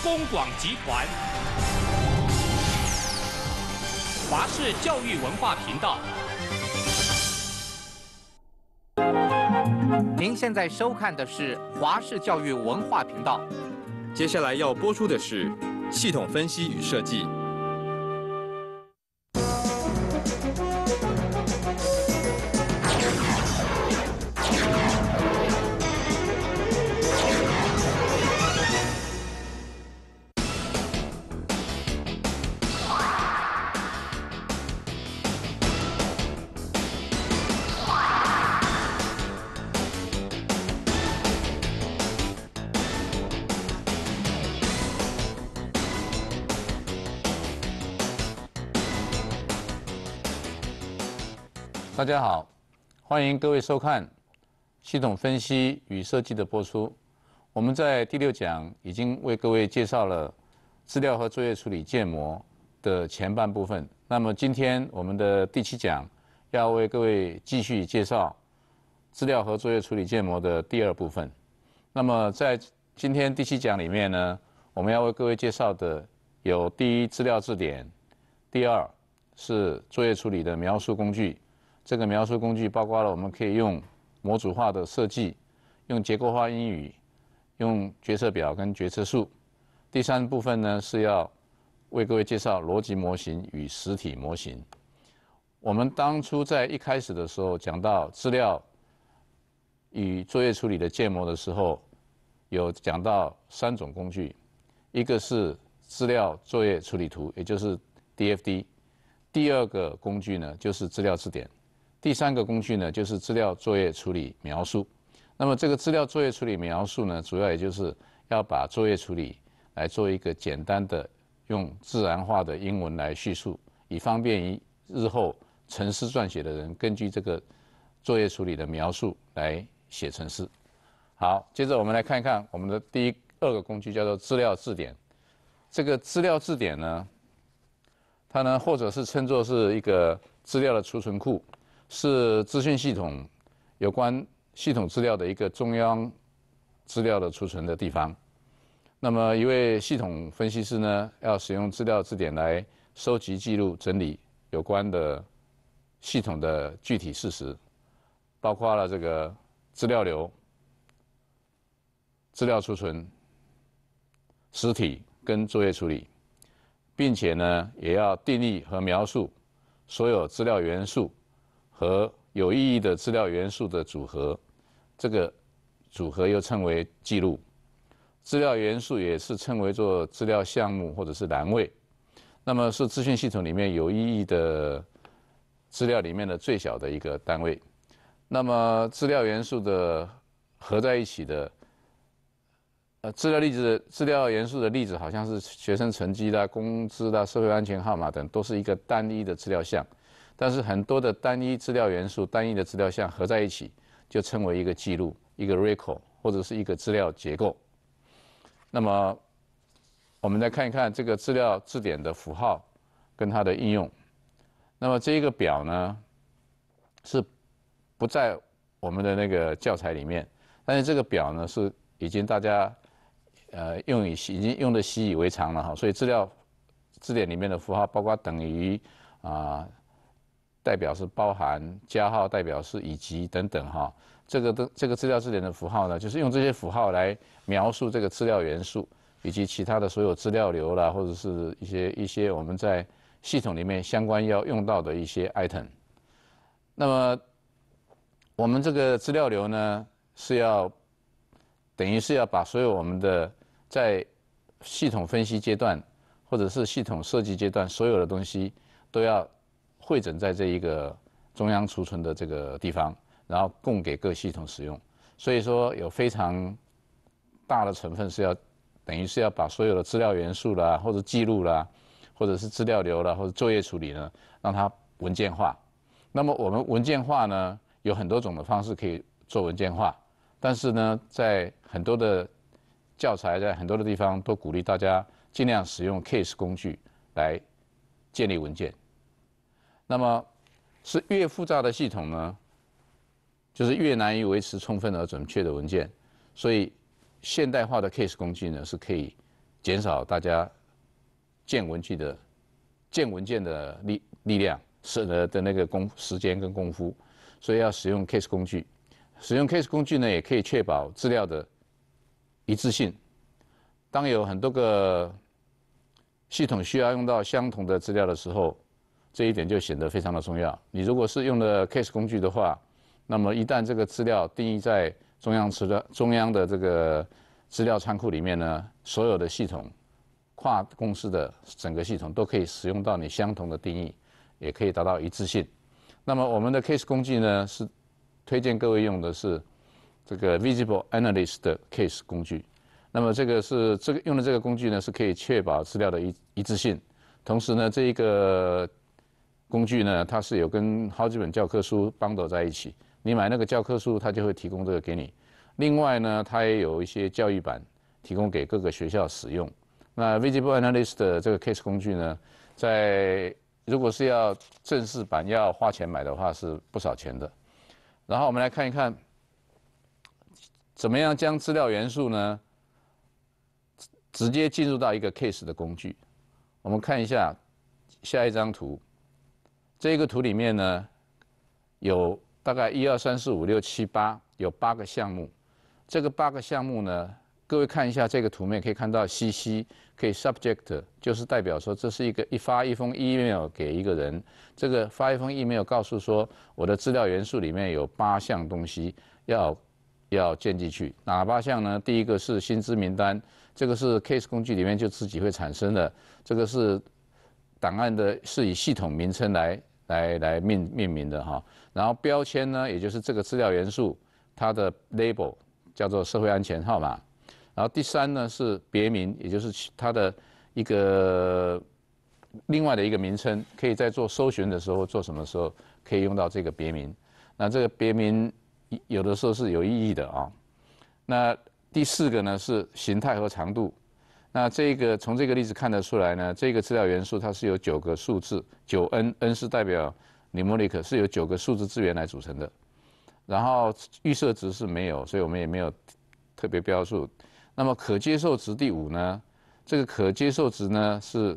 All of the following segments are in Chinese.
丰广集团、华视教育文化频道，您现在收看的是华视教育文化频道。接下来要播出的是《系统分析与设计》。大家好，欢迎各位收看《系统分析与设计》的播出。我们在第六讲已经为各位介绍了资料和作业处理建模的前半部分。那么，今天我们的第七讲要为各位继续介绍资料和作业处理建模的第二部分。那么，在今天第七讲里面呢，我们要为各位介绍的有第一资料字典，第二是作业处理的描述工具。这个描述工具包括了我们可以用模组化的设计，用结构化英语，用决策表跟决策树。第三部分呢是要为各位介绍逻辑模型与实体模型。我们当初在一开始的时候讲到资料与作业处理的建模的时候，有讲到三种工具，一个是资料作业处理图，也就是 DFD；第二个工具呢就是资料字典。第三个工具呢，就是资料作业处理描述。那么这个资料作业处理描述呢，主要也就是要把作业处理来做一个简单的用自然化的英文来叙述，以方便于日后程式撰写的人根据这个作业处理的描述来写程式。好，接着我们来看一看我们的第二个工具，叫做资料字典。这个资料字典呢，它呢或者是称作是一个资料的储存库。是资讯系统有关系统资料的一个中央资料的储存的地方。那么，一位系统分析师呢，要使用资料字典来收集、记录、整理有关的系统的具体事实，包括了这个资料流、资料储存、实体跟作业处理，并且呢，也要定义和描述所有资料元素。和有意义的资料元素的组合，这个组合又称为记录。资料元素也是称为做资料项目或者是栏位，那么是资讯系统里面有意义的资料里面的最小的一个单位。那么资料元素的合在一起的，呃，资料例子资料元素的例子好像是学生成绩啦、工资啦、社会安全号码等，都是一个单一的资料项。但是很多的单一资料元素、单一的资料项合在一起，就称为一个记录、一个 record 或者是一个资料结构。那么，我们来看一看这个资料字典的符号跟它的应用。那么这一个表呢，是不在我们的那个教材里面，但是这个表呢是已经大家呃用以已经用的习以为常了哈。所以资料字典里面的符号，包括等于啊。代表是包含加号，代表是以及等等哈。这个的这个资料字典的符号呢，就是用这些符号来描述这个资料元素以及其他的所有资料流啦，或者是一些一些我们在系统里面相关要用到的一些 item。那么我们这个资料流呢，是要等于是要把所有我们的在系统分析阶段或者是系统设计阶段所有的东西都要。会诊在这一个中央储存的这个地方，然后供给各系统使用。所以说有非常大的成分是要等于是要把所有的资料元素啦，或者记录啦，或者是资料流啦，或者作业处理呢，让它文件化。那么我们文件化呢，有很多种的方式可以做文件化，但是呢，在很多的教材在很多的地方都鼓励大家尽量使用 CASE 工具来建立文件。那么，是越复杂的系统呢，就是越难以维持充分而准确的文件。所以，现代化的 case 工具呢是可以减少大家建文具的建文件的力力量，是呃的那个功时间跟功夫。所以要使用 case 工具，使用 case 工具呢也可以确保资料的一致性。当有很多个系统需要用到相同的资料的时候。这一点就显得非常的重要。你如果是用的 Case 工具的话，那么一旦这个资料定义在中央资料中央的这个资料仓库里面呢，所有的系统、跨公司的整个系统都可以使用到你相同的定义，也可以达到一致性。那么我们的 Case 工具呢，是推荐各位用的是这个 Visible Analyst 的 Case 工具。那么这个是这个用的这个工具呢，是可以确保资料的一一致性，同时呢，这一个。工具呢，它是有跟好几本教科书绑到在一起。你买那个教科书，它就会提供这个给你。另外呢，它也有一些教育版，提供给各个学校使用。那 v i s i b l e Analyst 的这个 Case 工具呢，在如果是要正式版要花钱买的话，是不少钱的。然后我们来看一看，怎么样将资料元素呢，直接进入到一个 Case 的工具。我们看一下下一张图。这一个图里面呢，有大概一二三四五六七八，有八个项目。这个八个项目呢，各位看一下这个图面，可以看到 CC 可以 subject 就是代表说这是一个一发一封 email 给一个人。这个发一封 email 告诉说我的资料元素里面有八项东西要要建进去，哪八项呢？第一个是薪资名单，这个是 case 工具里面就自己会产生的，这个是档案的是以系统名称来。来来命命名的哈，然后标签呢，也就是这个资料元素，它的 label 叫做社会安全号码，然后第三呢是别名，也就是它的一个另外的一个名称，可以在做搜寻的时候做什么时候可以用到这个别名，那这个别名有的时候是有意义的啊，那第四个呢是形态和长度。那这个从这个例子看得出来呢，这个资料元素它是由九个数字，九 n n 是代表 numeric，是由九个数字资源来组成的。然后预设值是没有，所以我们也没有特别标注。那么可接受值第五呢，这个可接受值呢是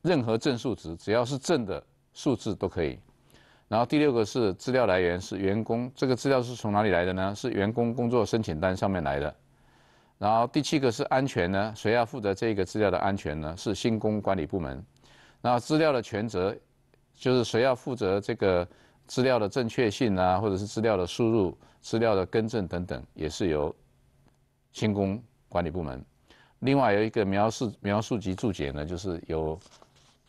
任何正数值，只要是正的数字都可以。然后第六个是资料来源是员工，这个资料是从哪里来的呢？是员工工作申请单上面来的。然后第七个是安全呢？谁要负责这个资料的安全呢？是新工管理部门。然后资料的权责，就是谁要负责这个资料的正确性啊，或者是资料的输入、资料的更正等等，也是由新工管理部门。另外有一个描述描述及注解呢，就是有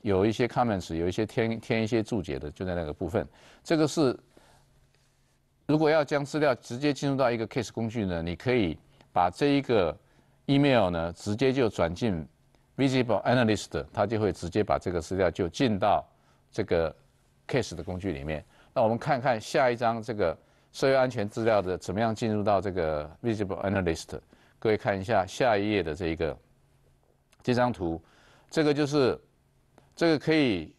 有一些 comments，有一些添添一些注解的，就在那个部分。这个是如果要将资料直接进入到一个 case 工具呢，你可以。把这一个 email 呢，直接就转进 visible analyst，他就会直接把这个资料就进到这个 case 的工具里面。那我们看看下一张这个社会安全资料的怎么样进入到这个 visible analyst。各位看一下下一页的这一个这张图，这个就是这个可以，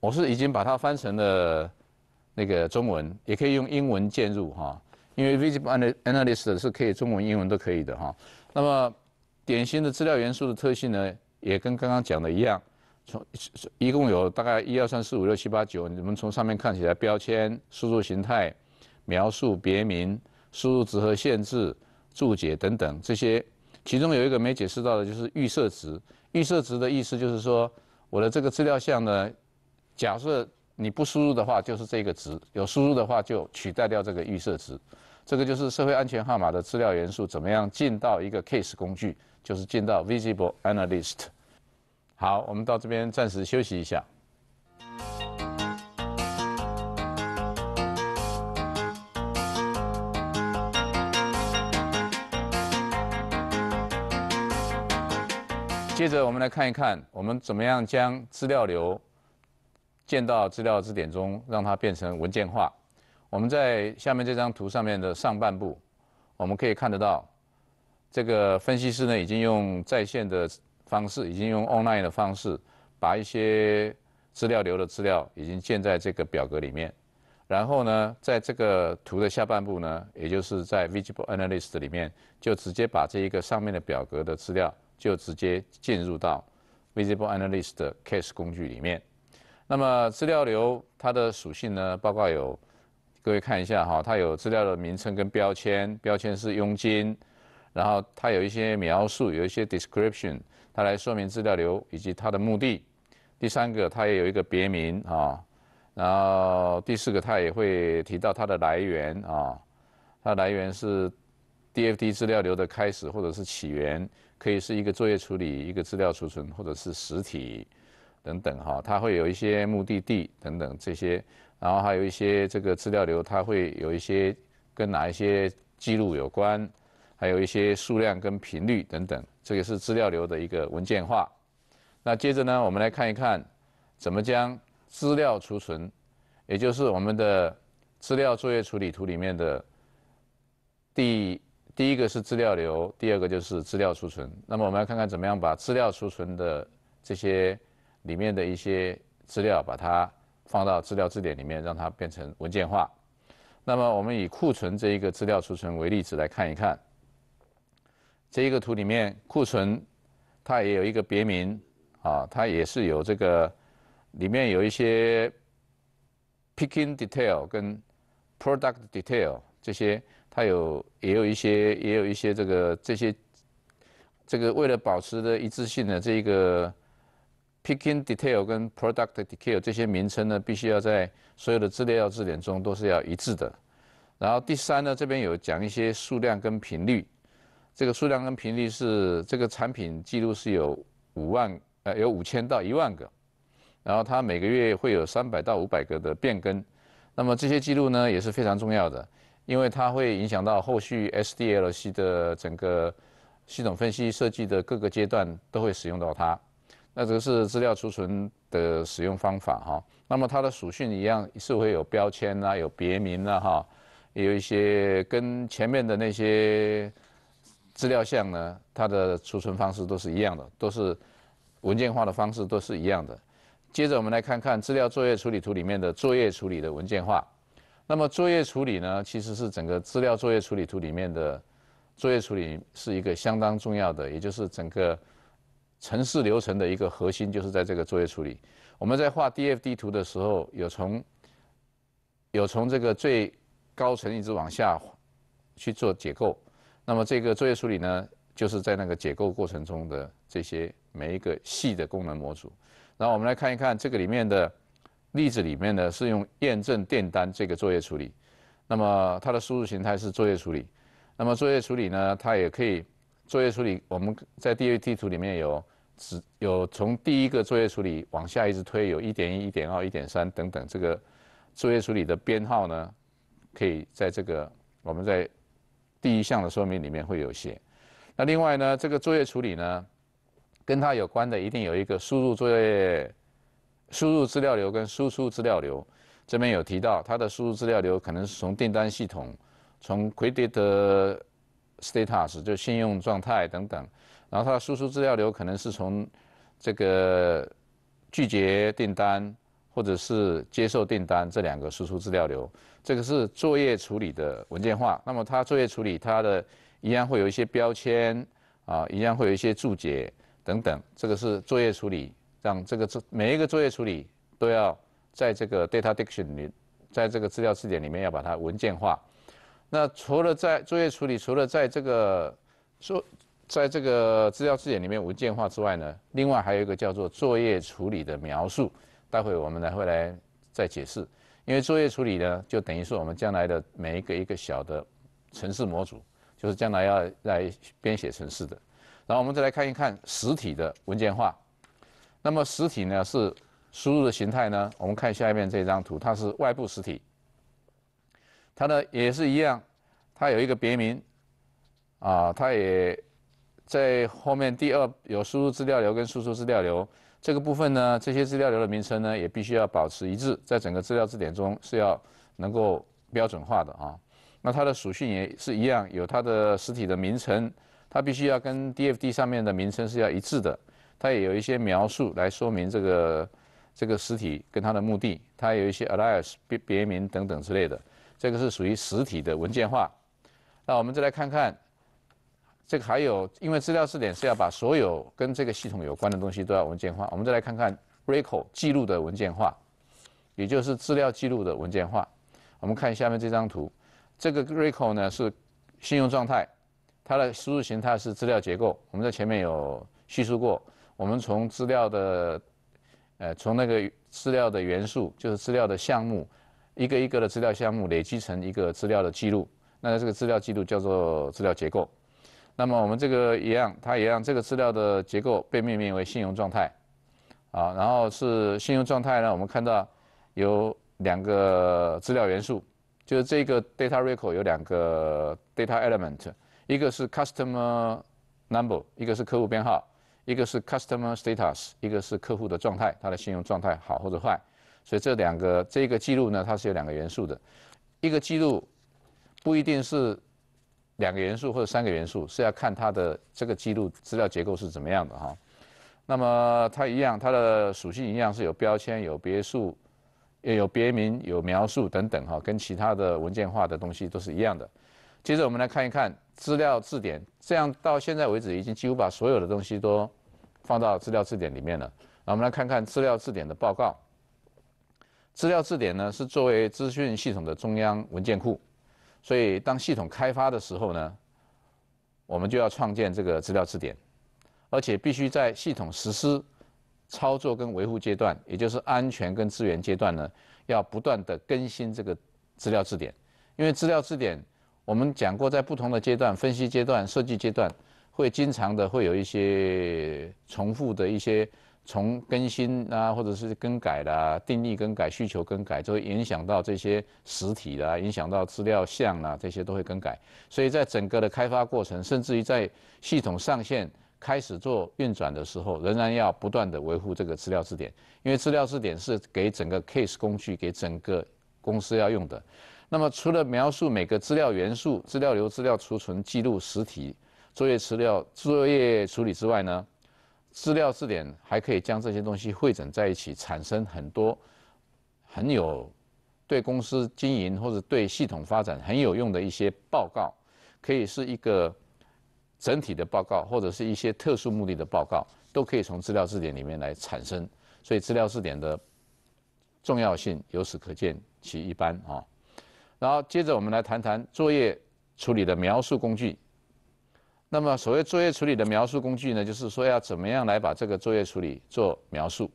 我是已经把它翻成了那个中文，也可以用英文键入哈。因为 v i s i b l e Analyst 是可以中文、英文都可以的哈。那么典型的资料元素的特性呢，也跟刚刚讲的一样，从一共有大概一二三四五六七八九，你们从上面看起来，标签、输入形态、描述、别名、输入值和限制、注解等等这些，其中有一个没解释到的就是预设值。预设值的意思就是说，我的这个资料项呢，假设。你不输入的话就是这个值，有输入的话就取代掉这个预设值。这个就是社会安全号码的资料元素，怎么样进到一个 case 工具，就是进到 visible analyst。好，我们到这边暂时休息一下。接着我们来看一看，我们怎么样将资料流。建到资料字典中，让它变成文件化。我们在下面这张图上面的上半部，我们可以看得到，这个分析师呢已经用在线的方式，已经用 online 的方式，把一些资料流的资料已经建在这个表格里面。然后呢，在这个图的下半部呢，也就是在 Visible Analyst 里面，就直接把这一个上面的表格的资料就直接进入到 Visible Analyst 的 c a s e 工具里面。那么，资料流它的属性呢，包括有，各位看一下哈，它有资料的名称跟标签，标签是佣金，然后它有一些描述，有一些 description，它来说明资料流以及它的目的。第三个，它也有一个别名啊，然后第四个，它也会提到它的来源啊，它来源是 d f d 资料流的开始或者是起源，可以是一个作业处理，一个资料储存，或者是实体。等等哈，它会有一些目的地等等这些，然后还有一些这个资料流，它会有一些跟哪一些记录有关，还有一些数量跟频率等等，这个是资料流的一个文件化。那接着呢，我们来看一看怎么将资料储存，也就是我们的资料作业处理图里面的第第一个是资料流，第二个就是资料储存。那么我们来看看怎么样把资料储存的这些。里面的一些资料，把它放到资料字典里面，让它变成文件化。那么，我们以库存这一个资料储存为例子来看一看。这一个图里面，库存它也有一个别名啊，它也是有这个里面有一些 picking detail 跟 product detail 这些，它有也有一些也有一些这个这些这个为了保持的一致性的这一个。Picking detail 跟 product detail 这些名称呢，必须要在所有的资料字典中都是要一致的。然后第三呢，这边有讲一些数量跟频率。这个数量跟频率是这个产品记录是有五万呃有五千到一万个，然后它每个月会有三百到五百个的变更。那么这些记录呢也是非常重要的，因为它会影响到后续 SDLC 的整个系统分析设计的各个阶段都会使用到它。那这个是资料储存的使用方法哈，那么它的属性一样是会有标签呐，有别名呐哈，有一些跟前面的那些资料项呢，它的储存方式都是一样的，都是文件化的方式都是一样的。接着我们来看看资料作业处理图里面的作业处理的文件化。那么作业处理呢，其实是整个资料作业处理图里面的作业处理是一个相当重要的，也就是整个。城市流程的一个核心就是在这个作业处理。我们在画 DFD 图的时候，有从有从这个最高层一直往下去做解构。那么这个作业处理呢，就是在那个解构过程中的这些每一个细的功能模组。然后我们来看一看这个里面的例子里面呢，是用验证电单这个作业处理。那么它的输入形态是作业处理。那么作业处理呢，它也可以作业处理。我们在 d a 地图里面有。有从第一个作业处理往下一直推，有1.1、1.2、1.3等等，这个作业处理的编号呢，可以在这个我们在第一项的说明里面会有写。那另外呢，这个作业处理呢，跟它有关的一定有一个输入作业、输入资料流跟输出资料流，这边有提到它的输入资料流可能是从订单系统、从 credit status 就信用状态等等。然后它的输出资料流可能是从这个拒绝订单或者是接受订单这两个输出资料流，这个是作业处理的文件化。那么它作业处理，它的一样会有一些标签啊，一样会有一些注解等等。这个是作业处理，让这个每一个作业处理都要在这个 data d i c t i o n 里，在这个资料字典里面要把它文件化。那除了在作业处理，除了在这个作。在这个资料字典里面，文件化之外呢，另外还有一个叫做作业处理的描述，待会我们来会来再解释。因为作业处理呢，就等于是我们将来的每一个一个小的城市模组，就是将来要来编写城市的。然后我们再来看一看实体的文件化。那么实体呢是输入的形态呢？我们看下面这张图，它是外部实体。它呢也是一样，它有一个别名，啊，它也。在后面第二有输入资料流跟输出资料流这个部分呢，这些资料流的名称呢也必须要保持一致，在整个资料字典中是要能够标准化的啊。那它的属性也是一样，有它的实体的名称，它必须要跟 DFD 上面的名称是要一致的。它也有一些描述来说明这个这个实体跟它的目的，它有一些 alias 别别名等等之类的。这个是属于实体的文件化。那我们再来看看。这个还有，因为资料试点是要把所有跟这个系统有关的东西都要文件化。我们再来看看 record 记录的文件化，也就是资料记录的文件化。我们看下面这张图，这个 record 呢是信用状态，它的输入形态是资料结构。我们在前面有叙述过，我们从资料的，呃，从那个资料的元素，就是资料的项目，一个一个的资料项目累积成一个资料的记录，那这个资料记录叫做资料结构。那么我们这个一样，它一样，这个资料的结构被命名为信用状态，啊，然后是信用状态呢，我们看到有两个资料元素，就是这个 data record 有两个 data element，一个是 customer number，一个是客户编号，一个是 customer status，一个是客户的状态，它的信用状态好或者坏，所以这两个这个记录呢，它是有两个元素的，一个记录不一定是。两个元素或者三个元素是要看它的这个记录资料结构是怎么样的哈，那么它一样，它的属性一样是有标签、有别墅、也有别名、有描述等等哈，跟其他的文件化的东西都是一样的。接着我们来看一看资料字典，这样到现在为止已经几乎把所有的东西都放到资料字典里面了。那我们来看看资料字典的报告。资料字典呢是作为资讯系统的中央文件库。所以，当系统开发的时候呢，我们就要创建这个资料字典，而且必须在系统实施、操作跟维护阶段，也就是安全跟资源阶段呢，要不断的更新这个资料字典。因为资料字典，我们讲过，在不同的阶段，分析阶段、设计阶段，会经常的会有一些重复的一些。从更新啊，或者是更改啦、定义更改、需求更改，就会影响到这些实体的，影响到资料项啊，这些都会更改。所以在整个的开发过程，甚至于在系统上线开始做运转的时候，仍然要不断的维护这个资料字典，因为资料字典是给整个 CASE 工具、给整个公司要用的。那么除了描述每个资料元素、资料流、资料储存、记录实体、作业资料、作业处理之外呢？资料字典还可以将这些东西汇整在一起，产生很多很有对公司经营或者对系统发展很有用的一些报告。可以是一个整体的报告，或者是一些特殊目的的报告，都可以从资料字典里面来产生。所以，资料字典的重要性由此可见其一般啊。然后，接着我们来谈谈作业处理的描述工具。那么，所谓作业处理的描述工具呢，就是说要怎么样来把这个作业处理做描述？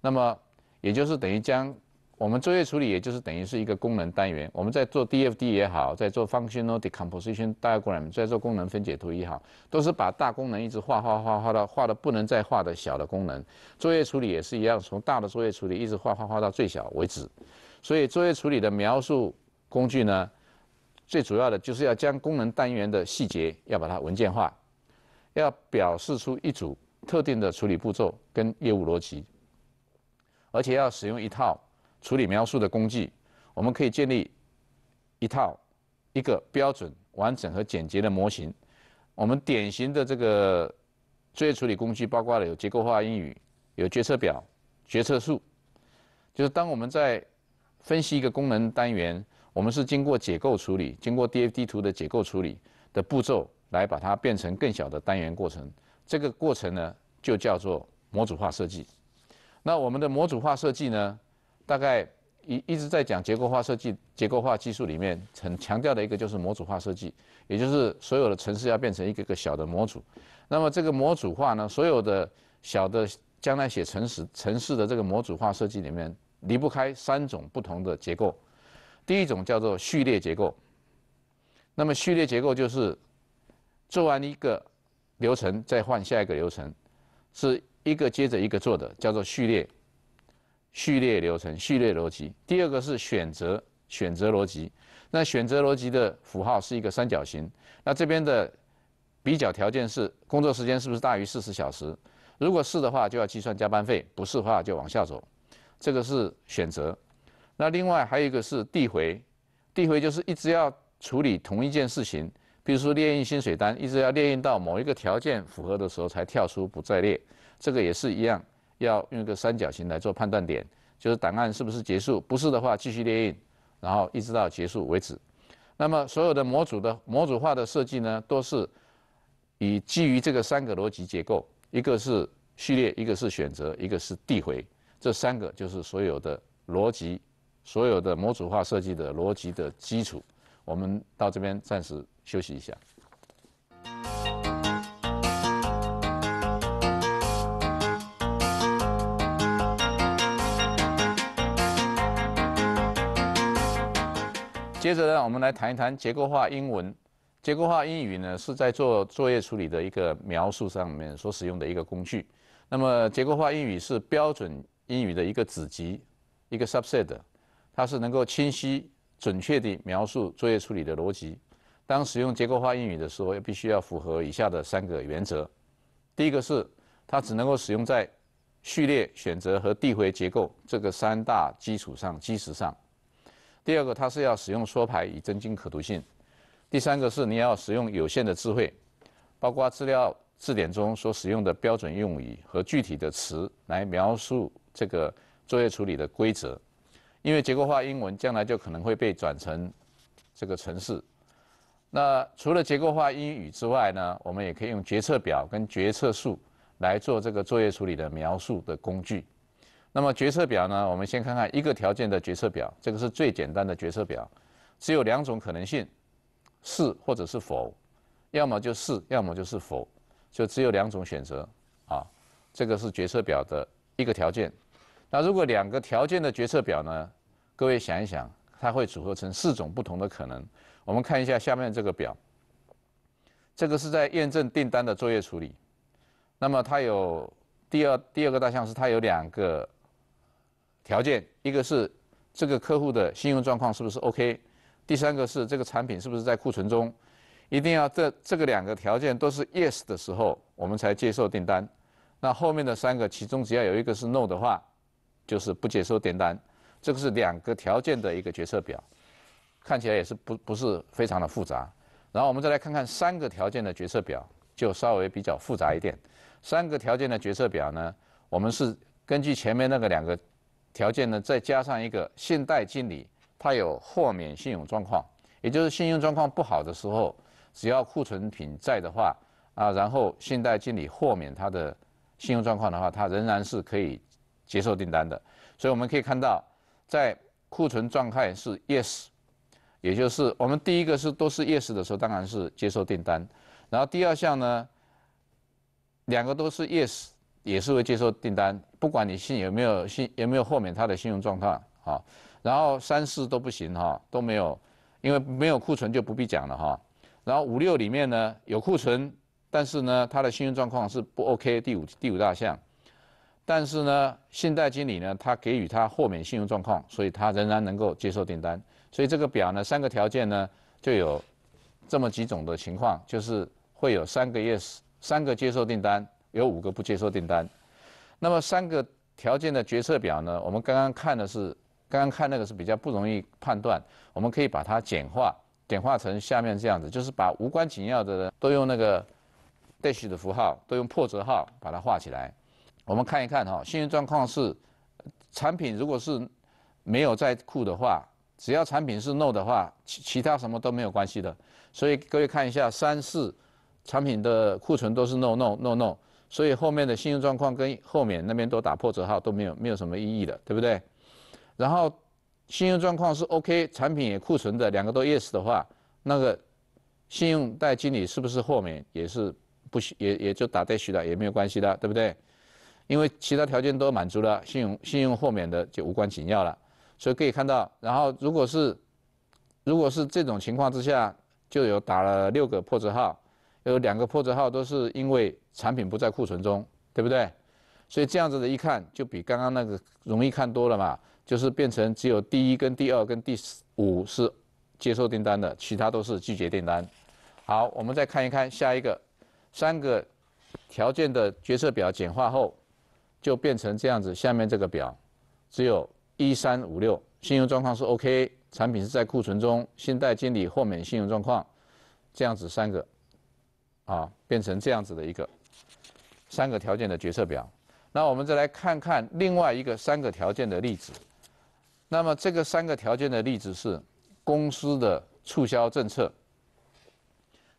那么，也就是等于将我们作业处理，也就是等于是一个功能单元。我们在做 DFD 也好，在做 f u n c t i o n a l decomposition diagram，在做功能分解图也好，都是把大功能一直画画画画到画的不能再画的小的功能。作业处理也是一样，从大的作业处理一直画画画到最小为止。所以，作业处理的描述工具呢？最主要的就是要将功能单元的细节要把它文件化，要表示出一组特定的处理步骤跟业务逻辑，而且要使用一套处理描述的工具。我们可以建立一套一个标准、完整和简洁的模型。我们典型的这个作业处理工具包括了有结构化英语、有决策表、决策树，就是当我们在分析一个功能单元。我们是经过解构处理，经过 DFD 图的解构处理的步骤，来把它变成更小的单元过程。这个过程呢，就叫做模组化设计。那我们的模组化设计呢，大概一一直在讲结构化设计，结构化技术里面很强调的一个就是模组化设计，也就是所有的城市要变成一个个小的模组。那么这个模组化呢，所有的小的将来写城市城市的这个模组化设计里面，离不开三种不同的结构。第一种叫做序列结构，那么序列结构就是做完一个流程再换下一个流程，是一个接着一个做的，叫做序列序列流程、序列逻辑。第二个是选择选择逻辑，那选择逻辑的符号是一个三角形。那这边的比较条件是工作时间是不是大于四十小时？如果是的话，就要计算加班费；不是的话，就往下走。这个是选择。那另外还有一个是递回，递回就是一直要处理同一件事情，比如说列印薪水单，一直要列印到某一个条件符合的时候才跳出不再列，这个也是一样，要用一个三角形来做判断点，就是档案是不是结束，不是的话继续列印，然后一直到结束为止。那么所有的模组的模组化的设计呢，都是以基于这个三个逻辑结构，一个是序列，一个是选择，一个是递回，这三个就是所有的逻辑。所有的模组化设计的逻辑的基础，我们到这边暂时休息一下。接着呢，我们来谈一谈结构化英文。结构化英语呢，是在做作业处理的一个描述上面所使用的一个工具。那么，结构化英语是标准英语的一个子集，一个 subset。它是能够清晰、准确地描述作业处理的逻辑。当使用结构化英语的时候，必须要符合以下的三个原则：第一个是它只能够使用在序列、选择和递回结构这个三大基础上基石上；第二个，它是要使用缩排以增进可读性；第三个是你要使用有限的智慧，包括资料字典中所使用的标准用语和具体的词来描述这个作业处理的规则。因为结构化英文将来就可能会被转成这个程式。那除了结构化英语之外呢，我们也可以用决策表跟决策树来做这个作业处理的描述的工具。那么决策表呢，我们先看看一个条件的决策表，这个是最简单的决策表，只有两种可能性，是或者是否，要么就是，要么就是否，就只有两种选择啊。这个是决策表的一个条件。那如果两个条件的决策表呢？各位想一想，它会组合成四种不同的可能。我们看一下下面这个表。这个是在验证订单的作业处理。那么它有第二第二个大项是它有两个条件，一个是这个客户的信用状况是不是 OK，第三个是这个产品是不是在库存中，一定要这这个两个条件都是 Yes 的时候，我们才接受订单。那后面的三个，其中只要有一个是 No 的话，就是不接收订单，这个是两个条件的一个决策表，看起来也是不不是非常的复杂。然后我们再来看看三个条件的决策表，就稍微比较复杂一点。三个条件的决策表呢，我们是根据前面那个两个条件呢，再加上一个信贷经理，他有豁免信用状况，也就是信用状况不好的时候，只要库存品在的话啊，然后信贷经理豁免他的信用状况的话，他仍然是可以。接受订单的，所以我们可以看到，在库存状态是 yes，也就是我们第一个是都是 yes 的时候，当然是接受订单。然后第二项呢，两个都是 yes，也是会接受订单，不管你信有没有信有没有豁免他的信用状况啊。然后三四都不行哈，都没有，因为没有库存就不必讲了哈。然后五六里面呢有库存，但是呢他的信用状况是不 OK，第五第五大项。但是呢，信贷经理呢，他给予他豁免信用状况，所以他仍然能够接受订单。所以这个表呢，三个条件呢，就有这么几种的情况，就是会有三个 yes，三个接受订单，有五个不接受订单。那么三个条件的决策表呢，我们刚刚看的是，刚刚看那个是比较不容易判断，我们可以把它简化，简化成下面这样子，就是把无关紧要的都用那个 dash 的符号，都用破折号把它画起来。我们看一看哈，信用状况是产品如果是没有在库的话，只要产品是 no 的话，其其他什么都没有关系的。所以各位看一下，三四产品的库存都是 no no no no，所以后面的信用状况跟后面那边都打破折号都没有没有什么意义的，对不对？然后信用状况是 OK，产品也库存的两个都 yes 的话，那个信用贷经理是不是豁免也是不需也也就打待续的也没有关系的，对不对？因为其他条件都满足了，信用信用豁免的就无关紧要了，所以可以看到，然后如果是，如果是这种情况之下，就有打了六个破折号，有两个破折号都是因为产品不在库存中，对不对？所以这样子的一看，就比刚刚那个容易看多了嘛，就是变成只有第一跟第二跟第五是接受订单的，其他都是拒绝订单。好，我们再看一看下一个三个条件的决策表简化后。就变成这样子，下面这个表，只有一三五六，信用状况是 OK，产品是在库存中，信贷经理豁免信用状况，这样子三个，啊，变成这样子的一个三个条件的决策表。那我们再来看看另外一个三个条件的例子。那么这个三个条件的例子是公司的促销政策，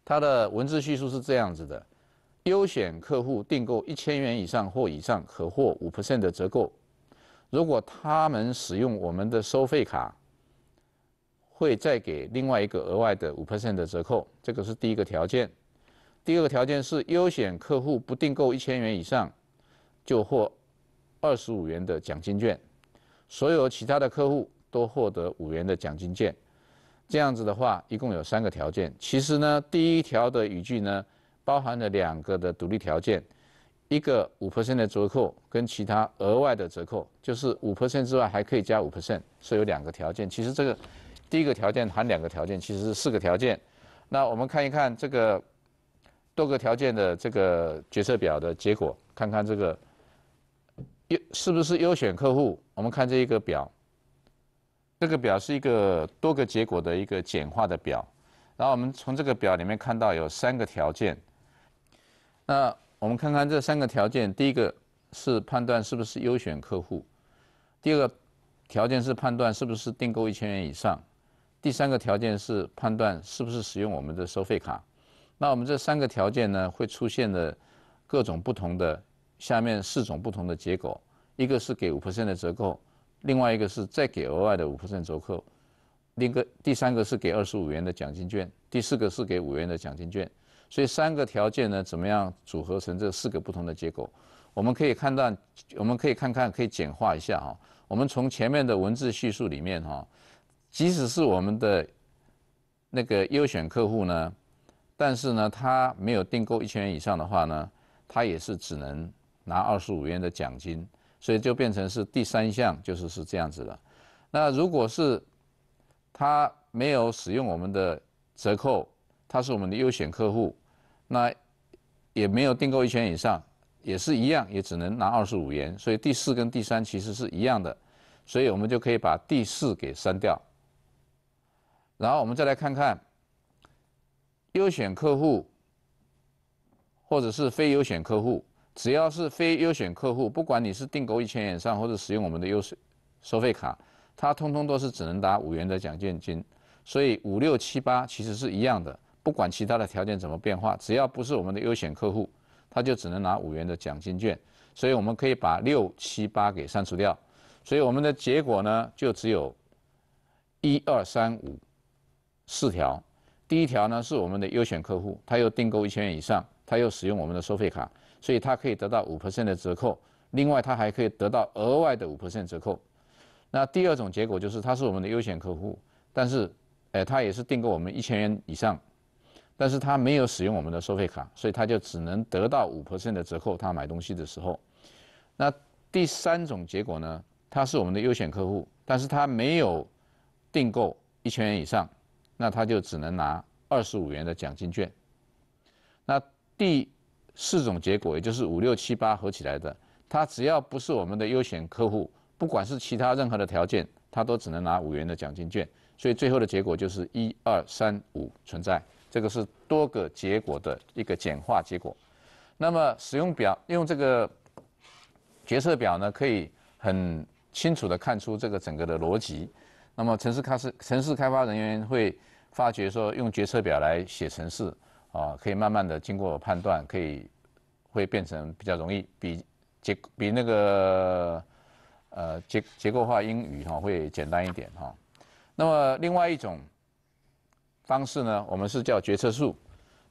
它的文字叙述是这样子的。优选客户订购一千元以上或以上，可获五 percent 的折扣。如果他们使用我们的收费卡，会再给另外一个额外的五 percent 的折扣。这个是第一个条件。第二个条件是优选客户不订购一千元以上，就获二十五元的奖金券。所有其他的客户都获得五元的奖金券。这样子的话，一共有三个条件。其实呢，第一条的语句呢。包含了两个的独立条件，一个五 percent 的折扣跟其他额外的折扣，就是五 percent 之外还可以加五 percent，是有两个条件。其实这个第一个条件含两个条件，其实是四个条件。那我们看一看这个多个条件的这个决策表的结果，看看这个优是不是优选客户。我们看这一个表，这个表是一个多个结果的一个简化的表，然后我们从这个表里面看到有三个条件。那我们看看这三个条件，第一个是判断是不是优选客户，第二个条件是判断是不是订购一千元以上，第三个条件是判断是不是使用我们的收费卡。那我们这三个条件呢，会出现的各种不同的下面四种不同的结果：一个是给五的折扣，另外一个是再给额外的五折扣，另个第三个是给二十五元的奖金券，第四个是给五元的奖金券。所以三个条件呢，怎么样组合成这四个不同的结构？我们可以看到，我们可以看看，可以简化一下哈。我们从前面的文字叙述里面哈，即使是我们的那个优选客户呢，但是呢，他没有订购一千元以上的话呢，他也是只能拿二十五元的奖金，所以就变成是第三项就是是这样子了。那如果是他没有使用我们的折扣，他是我们的优选客户。那也没有订购一千以上，也是一样，也只能拿二十五元，所以第四跟第三其实是一样的，所以我们就可以把第四给删掉。然后我们再来看看，优选客户或者是非优选客户，只要是非优选客户，不管你是订购一千以上或者使用我们的优收收费卡，它通通都是只能打五元的奖金，所以五六七八其实是一样的。不管其他的条件怎么变化，只要不是我们的优选客户，他就只能拿五元的奖金券。所以我们可以把六七八给删除掉。所以我们的结果呢，就只有，一二三五，四条。第一条呢是我们的优选客户，他又订购一千元以上，他又使用我们的收费卡，所以他可以得到五的折扣。另外他还可以得到额外的五折扣。那第二种结果就是他是我们的优选客户，但是，哎，他也是订购我们一千元以上。但是他没有使用我们的收费卡，所以他就只能得到五 percent 的折扣。他买东西的时候，那第三种结果呢？他是我们的优选客户，但是他没有订购一千元以上，那他就只能拿二十五元的奖金券。那第四种结果，也就是五六七八合起来的，他只要不是我们的优选客户，不管是其他任何的条件，他都只能拿五元的奖金券。所以最后的结果就是一二三五存在。这个是多个结果的一个简化结果，那么使用表用这个决策表呢，可以很清楚的看出这个整个的逻辑。那么城市开始城市开发人员会发觉说，用决策表来写城市啊，可以慢慢的经过判断，可以会变成比较容易比结比那个呃结结构化英语哈会简单一点哈。那么另外一种。方式呢，我们是叫决策树。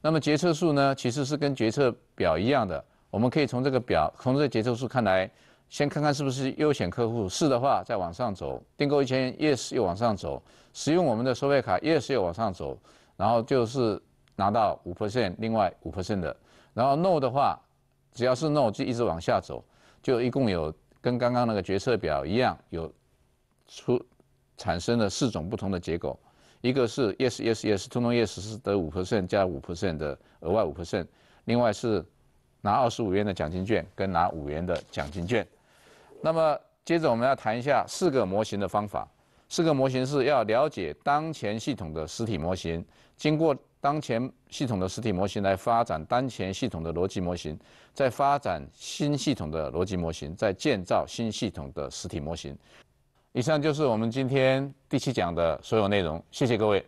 那么决策树呢，其实是跟决策表一样的。我们可以从这个表，从这个决策树看来，先看看是不是优选客户，是的话再往上走，订购一千，yes 又往上走，使用我们的收费卡，yes 又往上走，然后就是拿到五 percent，另外五 percent 的。然后 no 的话，只要是 no 就一直往下走，就一共有跟刚刚那个决策表一样，有出产生了四种不同的结果。一个是 yes yes yes，通通 yes 是得五 percent 加五 percent 的额外五 percent，另外是拿二十五元的奖金券跟拿五元的奖金券。那么接着我们要谈一下四个模型的方法。四个模型是要了解当前系统的实体模型，经过当前系统的实体模型来发展当前系统的逻辑模型，再发展新系统的逻辑模型，再建造新系统的实体模型。以上就是我们今天第七讲的所有内容，谢谢各位。